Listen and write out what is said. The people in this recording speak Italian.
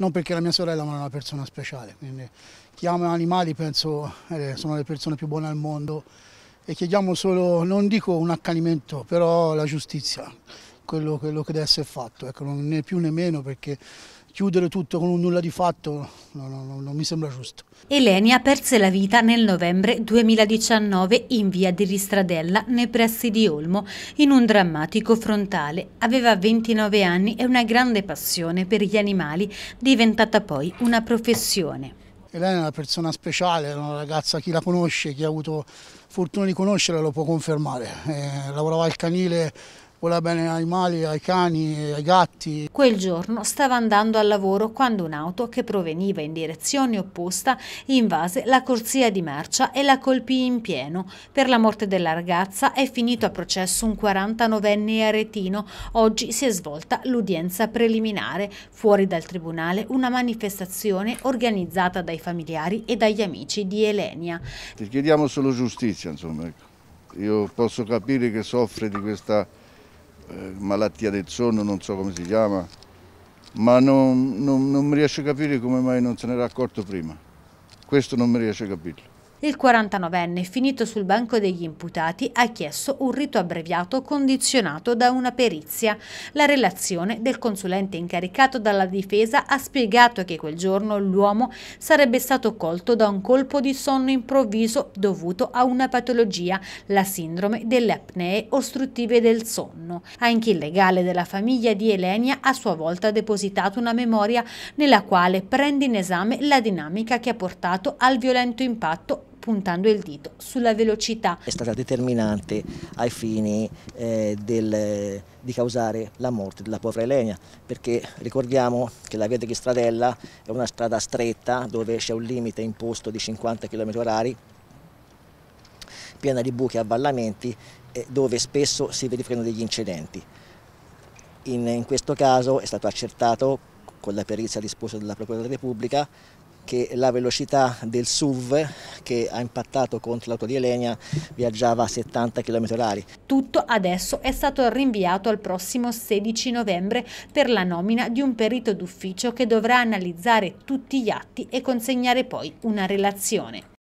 non perché la mia sorella ma è una persona speciale, quindi chi ama animali penso eh, sono le persone più buone al mondo e chiediamo solo, non dico un accanimento, però la giustizia, quello, quello che deve essere fatto, ecco, né più né meno perché chiudere tutto con un nulla di fatto no, no, no, non mi sembra giusto. Elenia perse la vita nel novembre 2019 in via di Ristradella, nei pressi di Olmo, in un drammatico frontale. Aveva 29 anni e una grande passione per gli animali, diventata poi una professione. Elena è una persona speciale, è una ragazza, chi la conosce, chi ha avuto fortuna di conoscerla lo può confermare. Eh, lavorava al canile voleva bene ai mali, ai cani, ai gatti. Quel giorno stava andando al lavoro quando un'auto che proveniva in direzione opposta invase la corsia di marcia e la colpì in pieno. Per la morte della ragazza è finito a processo un 49enne aretino. Oggi si è svolta l'udienza preliminare. Fuori dal tribunale una manifestazione organizzata dai familiari e dagli amici di Elenia. Ti chiediamo solo giustizia, insomma. Ecco. Io posso capire che soffre di questa eh, malattia del sonno, non so come si chiama, ma non, non, non mi riesce a capire come mai non se n'era accorto prima. Questo non mi riesce a capirlo. Il 49enne, finito sul banco degli imputati, ha chiesto un rito abbreviato condizionato da una perizia. La relazione del consulente incaricato dalla difesa ha spiegato che quel giorno l'uomo sarebbe stato colto da un colpo di sonno improvviso dovuto a una patologia, la sindrome delle apnee ostruttive del sonno. Anche il legale della famiglia di Elenia a sua volta ha depositato una memoria nella quale prende in esame la dinamica che ha portato al violento impatto puntando il dito sulla velocità. È stata determinante ai fini eh, del, di causare la morte della povera Elenia, perché ricordiamo che la via di Stradella è una strada stretta dove c'è un limite imposto di 50 km orari, piena di buchi e avvallamenti eh, dove spesso si verificano degli incidenti. In, in questo caso è stato accertato con la perizia disposta dalla Procura della Repubblica che la velocità del SUV che ha impattato contro l'auto di Elenia viaggiava a 70 km h Tutto adesso è stato rinviato al prossimo 16 novembre per la nomina di un perito d'ufficio che dovrà analizzare tutti gli atti e consegnare poi una relazione.